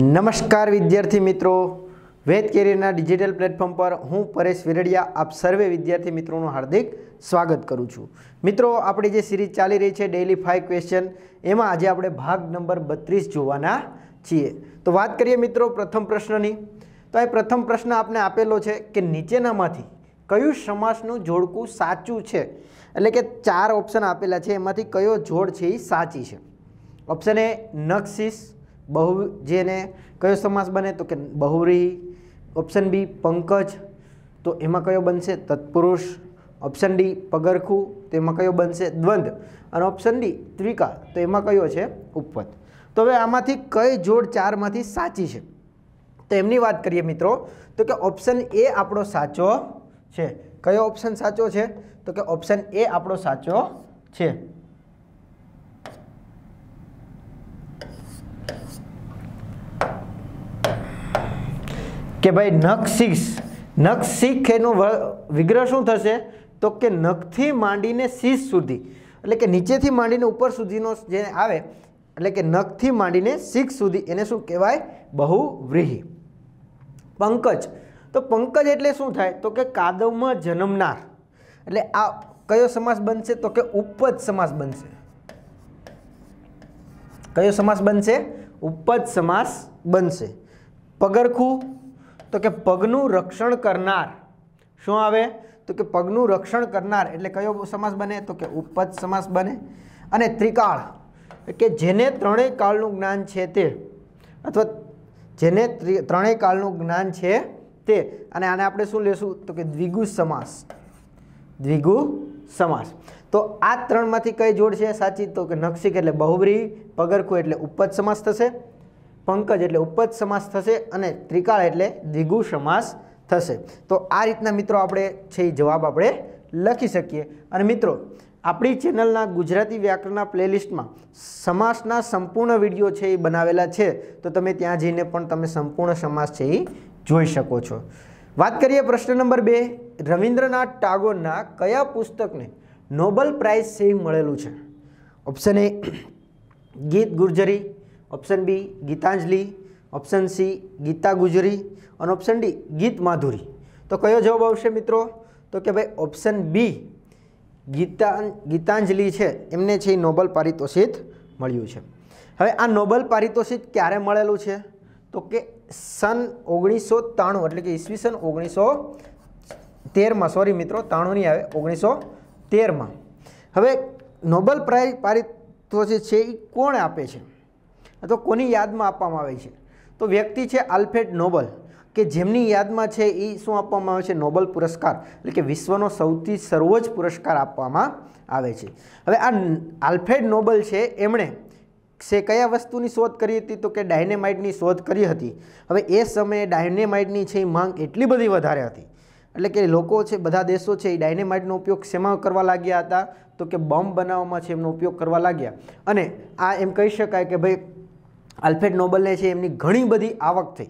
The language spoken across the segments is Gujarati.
નમસ્કાર વિદ્યાર્થી મિત્રો વેદ કેરિયરના ડિજિટલ પ્લેટફોર્મ પર હું પરેશ વિરડિયા આપ સર્વે વિદ્યાર્થી મિત્રોનું હાર્દિક સ્વાગત કરું છું મિત્રો આપણી જે સિરીઝ ચાલી રહી છે ડેઇલી ફાઇવ ક્વેશ્ચન એમાં આજે આપણે ભાગ નંબર બત્રીસ જોવાના છીએ તો વાત કરીએ મિત્રો પ્રથમ પ્રશ્નની તો એ પ્રથમ પ્રશ્ન આપને આપેલો છે કે નીચેનામાંથી કયું સમાસનું જોડકું સાચું છે એટલે કે ચાર ઓપ્શન આપેલા છે એમાંથી કયો જોડ છે એ સાચી છે ઓપ્શન એ નક્ષિસ બહુ જેને કયો સમાસ બને તો કે બહુરી ઓપ્શન બી પંકજ તો એમાં કયો બનશે તત્પુરુષ ઓપ્શન ડી પગરખું તો એમાં કયો બનશે દ્વંદ અને ઓપ્શન ડી ત્રિકા તો એમાં કયો છે ઉપપદ તો હવે આમાંથી કઈ જોડ ચારમાંથી સાચી છે તો એમની વાત કરીએ મિત્રો તો કે ઓપ્શન એ આપણો સાચો છે કયો ઓપ્શન સાચો છે તો કે ઓપ્શન એ આપણો સાચો છે કે ભાઈ નખ શીશ નખ શીખ એનું વિગ્રહ શું થશે તો કે નખથી માંડીને શીશ સુધી એટલે કે નીચેથી માંડીને ઉપર સુધીનો જે આવે એટલે કે નખથી માંડીને શીખ સુધી એને શું કહેવાય બહુ બહુવ્રીહી પંકજ તો પંકજ એટલે શું થાય તો કે કાદવમાં જન્મનાર એટલે આ કયો સમાસ બનશે તો કે ઉપજ સમાસ બનશે કયો સમાસ બનશે ઉપજ સમાસ બનશે પગરખું તો કે પગનું રક્ષણ કરનાર શું આવે તો કે પગનું રક્ષણ કરનાર એટલે કયો સમાસ બને તો કે ઉપજ સમાસ બને અને ત્રિકાળ કે જેને ત્રણેય કાળનું જ્ઞાન છે તે અથવા જેને ત્રણેય કાળનું જ્ઞાન છે તે અને આને આપણે શું લેશું તો કે દ્વિગુ સમાસ દ્વિગુ સમાસ તો આ ત્રણમાંથી કઈ જોડ છે સાચી તો કે નક્ષિક એટલે બહુબ્રી પગરખું એટલે ઉપજ સમાસ થશે પંકજ એટલે ઉપજ સમાસ થશે અને ત્રિકાળ એટલે દ્વિગુ સમાસ થશે તો આ રીતના મિત્રો આપણે છે એ જવાબ આપણે લખી શકીએ અને મિત્રો આપણી ચેનલના ગુજરાતી વ્યાકરણના પ્લેલિસ્ટમાં સમાસના સંપૂર્ણ વિડીયો છે એ બનાવેલા છે તો તમે ત્યાં જઈને પણ તમે સંપૂર્ણ સમાસ છે એ જોઈ શકો છો વાત કરીએ પ્રશ્ન નંબર બે રવિન્દ્રનાથ ટાગોરના કયા પુસ્તકને નોબલ પ્રાઇઝ છે મળેલું છે option A Geet Gurjari option B Gitanjali option C Gita Gujari અને ઓપ્શન ડી ગીત માધુરી તો કયો જવાબ આવશે મિત્રો તો કે ભાઈ ઓપ્શન બી ગીતા ગીતાંજલિ છે એમને છે એ નોબલ પારિતોષિત મળ્યું છે હવે આ નોબલ પારિતોષિત ક્યારે મળેલું છે તો કે સન ઓગણીસો ત્રાણું એટલે કે ઈસવીસન ઓગણીસો તેરમાં સોરી મિત્રો ત્રાણું નહીં આવે ઓગણીસો તેરમાં હવે નોબલ પારિતોષિત છે એ કોણ આપે છે તો કોની યાદમાં આપવામાં આવે છે તો વ્યક્તિ છે આલ્ફેડ નોબલ કે જેમની યાદમાં છે એ શું આપવામાં આવે છે નોબલ પુરસ્કાર એટલે કે વિશ્વનો સૌથી સર્વોચ્ચ પુરસ્કાર આપવામાં આવે છે હવે આ આલ્ફેડ નોબલ છે એમણે સે કયા વસ્તુની શોધ કરી હતી તો કે ડાયનેમાઇટની શોધ કરી હતી હવે એ સમયે ડાયનેમાઇટની છે એ માંગ એટલી બધી વધારે હતી એટલે કે લોકો છે બધા દેશો છે એ ડાયનેમાઇટનો ઉપયોગ શેમાં કરવા લાગ્યા હતા તો કે બોમ્બ બનાવવામાં છે એમનો ઉપયોગ કરવા લાગ્યા અને આ એમ કહી શકાય કે ભાઈ આલ્ફેડ નોબલને છે એમની ઘણી બધી આવક થઈ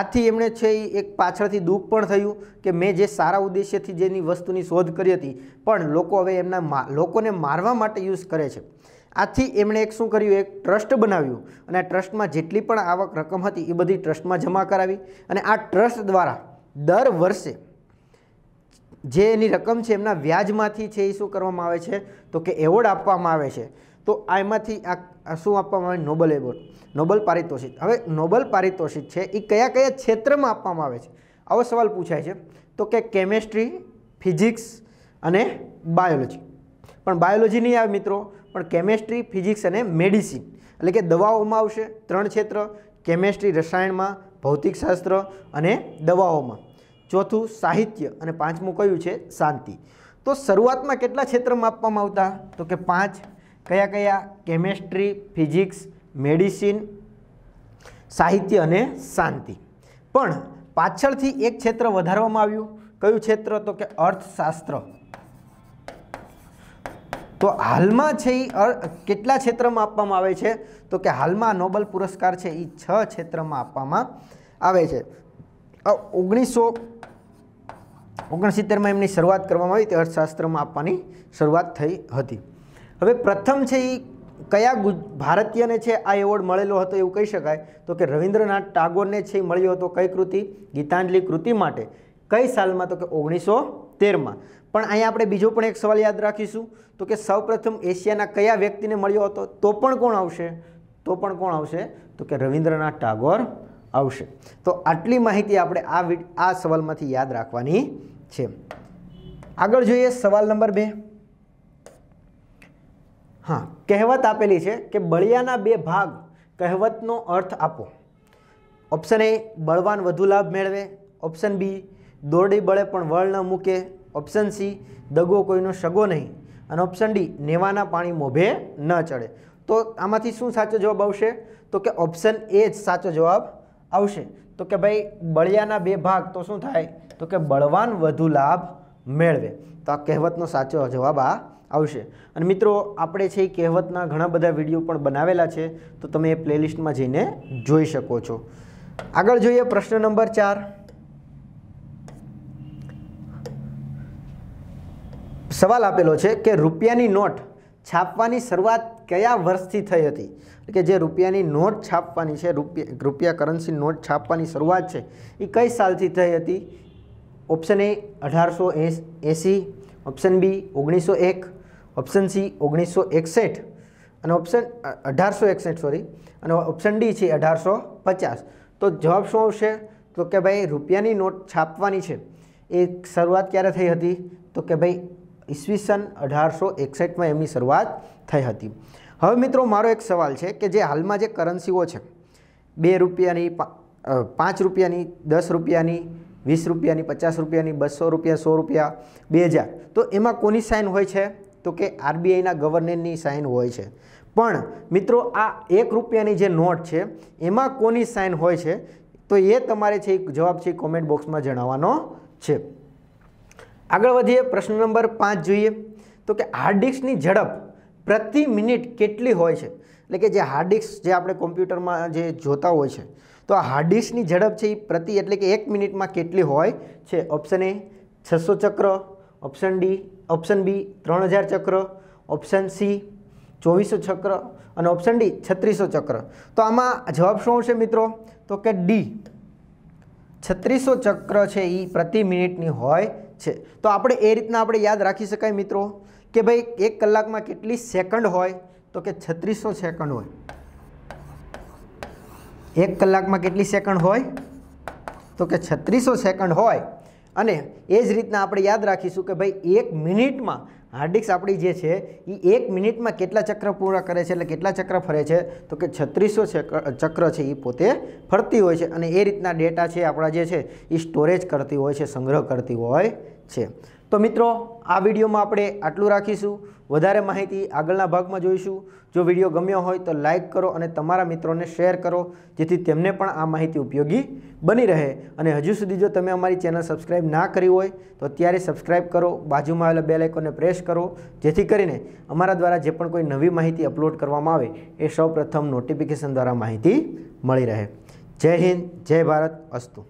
આથી એમણે છે એ એક પાછળથી દુઃખ પણ થયું કે મેં જે સારા ઉદ્દેશ્યથી જેની વસ્તુની શોધ કરી હતી પણ લોકો હવે એમના લોકોને મારવા માટે યુઝ કરે છે આથી એમણે એક શું કર્યું એક ટ્રસ્ટ બનાવ્યું અને આ ટ્રસ્ટમાં જેટલી પણ આવક રકમ હતી એ બધી ટ્રસ્ટમાં જમા કરાવી અને આ ટ્રસ્ટ દ્વારા દર વર્ષે જે એની રકમ છે એમના વ્યાજમાંથી છે એ શું કરવામાં આવે છે તો કે એવોર્ડ આપવામાં આવે છે તો એમાંથી આ શું આપવામાં આવે નોબલ એવોર્ડ નોબલ પારિતોષિક હવે નોબલ પારિતોષિક છે એ કયા કયા ક્ષેત્રમાં આપવામાં આવે છે આવો સવાલ પૂછાય છે તો કે કેમેસ્ટ્રી ફિઝિક્સ અને બાયોલોજી પણ બાયોલોજી નહીં આવે મિત્રો પણ કેમેસ્ટ્રી ફિઝિક્સ અને મેડિસિન એટલે કે દવાઓમાં આવશે ત્રણ ક્ષેત્ર કેમેસ્ટ્રી રસાયણમાં ભૌતિકશાસ્ત્ર અને દવાઓમાં ચોથું સાહિત્ય અને પાંચમું કયું છે શાંતિ તો શરૂઆતમાં કેટલા ક્ષેત્રમાં આપવામાં આવતા તો કે પાંચ કયા કયા કેમેસ્ટ્રી ફિઝિક્સ મેડિસિન સાહિત્ય અને શાંતિ પણ પાછળથી એક ક્ષેત્ર વધારવામાં આવ્યું કયું ક્ષેત્ર તો કે અર્થશાસ્ત્ર તો હાલમાં છે એ કેટલા ક્ષેત્રમાં આપવામાં આવે છે તો કે હાલમાં નોબલ પુરસ્કાર છે એ છ ક્ષેત્રમાં આપવામાં આવે છે ઓગણીસો ઓગણસિત્તેરમાં એમની શરૂઆત કરવામાં આવી તે અર્થશાસ્ત્રમાં આપવાની શરૂઆત થઈ હતી હવે પ્રથમ છે એ કયા ગુજ ભારતીયને છે આ એવોર્ડ મળેલો હતો એવું કહી શકાય તો કે રવિન્દ્રનાથ ટાગોરને છે એ મળ્યો હતો કઈ કૃતિ ગીતાંજલિ કૃતિ માટે કઈ સાલમાં તો કે ઓગણીસો તેરમાં પણ અહીંયા આપણે બીજો પણ એક સવાલ યાદ રાખીશું તો કે સૌપ્રથમ એશિયાના કયા વ્યક્તિને મળ્યો હતો તો પણ કોણ આવશે તો પણ કોણ આવશે તો કે રવિન્દ્રનાથ ટાગોર આવશે તો આટલી માહિતી આપણે આ આ સવાલમાંથી યાદ રાખવાની છે આગળ જોઈએ સવાલ નંબર બે હા કહેવત આપેલી છે કે બળિયાના બે ભાગ કહેવતનો અર્થ આપો ઓપ્શન એ બળવાન વધુ લાભ મેળવે ઓપ્શન બી દોરડી બળે પણ વળ ન મૂકે ઓપ્શન સી દગો કોઈનો સગો નહીં અને ઓપ્શન ડી નેવાના પાણી મોભે ન ચડે તો આમાંથી શું સાચો જવાબ આવશે તો કે ઓપ્શન એ જ સાચો જવાબ આવશે તો કે ભાઈ બળિયાના બે ભાગ તો શું થાય તો કે બળવાન વધુ લાભ મેળવે તો આ કહેવતનો સાચો જવાબ આ આવશે અને મિત્રો આપણે છે એ કહેવતના ઘણા બધા વિડીયો પણ બનાવેલા છે તો તમે એ પ્લેલિસ્ટમાં જઈને જોઈ શકો છો આગળ જોઈએ પ્રશ્ન નંબર ચાર સવાલ આપેલો છે કે રૂપિયાની નોટ છાપવાની શરૂઆત કયા વર્ષથી થઈ હતી કે જે રૂપિયાની નોટ છાપવાની છે રૂપિયા રૂપિયા કરન્સી નોટ છાપવાની શરૂઆત છે એ કઈ સાલથી થઈ હતી ઓપ્શન એ અઢારસો એંસી ઓપ્શન બી ઓગણીસો એક ઓપ્શન સી ઓગણીસો એકસઠ અને ઓપ્શન અઢારસો એકસઠ સોરી અને ઓપ્શન ડી છે અઢારસો પચાસ તો જવાબ શું આવશે તો કે ભાઈ રૂપિયાની નોટ છાપવાની છે એ શરૂઆત ક્યારે થઈ હતી તો કે ભાઈ ઈસવીસન અઢારસો એકસઠમાં એમની શરૂઆત થઈ હતી હવે મિત્રો મારો એક સવાલ છે કે જે હાલમાં જે કરન્સીઓ છે બે રૂપિયાની પાંચ રૂપિયાની દસ રૂપિયાની વીસ રૂપિયાની પચાસ રૂપિયાની બસો રૂપિયા સો રૂપિયા બે હજાર તો એમાં કોની સાઇન હોય છે તો કે આરબીઆઈના ગવર્નરની સાઇન હોય છે પણ મિત્રો આ એક રૂપિયાની જે નોટ છે એમાં કોની સાઇન હોય છે તો એ તમારે છે જવાબ છે કોમેન્ટ બોક્સમાં જણાવવાનો છે આગળ વધીએ પ્રશ્ન નંબર પાંચ જોઈએ તો કે હાર્ડ ડિસ્કની ઝડપ પ્રતિ મિનિટ કેટલી હોય છે એટલે કે જે હાર્ડ ડિસ્ક જે આપણે કોમ્પ્યુટરમાં જે જોતા હોય છે તો આ હાર્ડ ડિસ્કની ઝડપ છે એ પ્રતિ એટલે કે એક મિનિટમાં કેટલી હોય છે ઓપ્શન એ છસો ચક્ર ઓપ્શન ડી ઓપ્શન બી ત્રણ હજાર ચક્ર ઓપ્શન સી ચોવીસો ચક્ર અને ઓપ્શન ડી છત્રીસો ચક્ર તો આમાં જવાબ શું આવશે મિત્રો તો કે ડી છત્રીસો ચક્ર છે એ પ્રતિ મિનિટની હોય છે તો આપણે એ રીતના આપણે યાદ રાખી શકાય મિત્રો કે ભાઈ એક કલાકમાં કેટલી સેકન્ડ હોય તો કે છત્રીસો સેકન્ડ હોય એક કલાકમાં કેટલી સેકન્ડ હોય તો કે છત્રીસો સેકન્ડ હોય અને એ જ રીતના આપણે યાદ રાખીશું કે ભાઈ એક મિનિટમાં હાર્ડિક્સ આપણી જે છે એ એક મિનિટમાં કેટલા ચક્ર પૂર્ણ કરે છે એટલે કેટલા ચક્ર ફરે છે તો કે છત્રીસો ચક્ર છે એ પોતે ફરતી હોય છે અને એ રીતના ડેટા છે આપણા જે છે એ સ્ટોરેજ કરતી હોય છે સંગ્રહ કરતી હોય છે તો મિત્રો આ વિડીયોમાં આપણે આટલું રાખીશું વધારે માહિતી આગળના ભાગમાં જોઈશું જો વિડીયો ગમ્યો હોય તો લાઇક કરો અને તમારા મિત્રોને શેર કરો જેથી તેમને પણ આ માહિતી ઉપયોગી બની રહે અને હજુ સુધી જો તમે અમારી ચેનલ સબસ્ક્રાઈબ ના કરી હોય તો અત્યારે સબસ્ક્રાઈબ કરો બાજુમાં આવેલા બે લાઇકોને પ્રેસ કરો જેથી કરીને અમારા દ્વારા જે પણ કોઈ નવી માહિતી અપલોડ કરવામાં આવે એ સૌપ્રથમ નોટિફિકેશન દ્વારા માહિતી મળી રહે જય હિન્દ જય ભારત અસ્તુ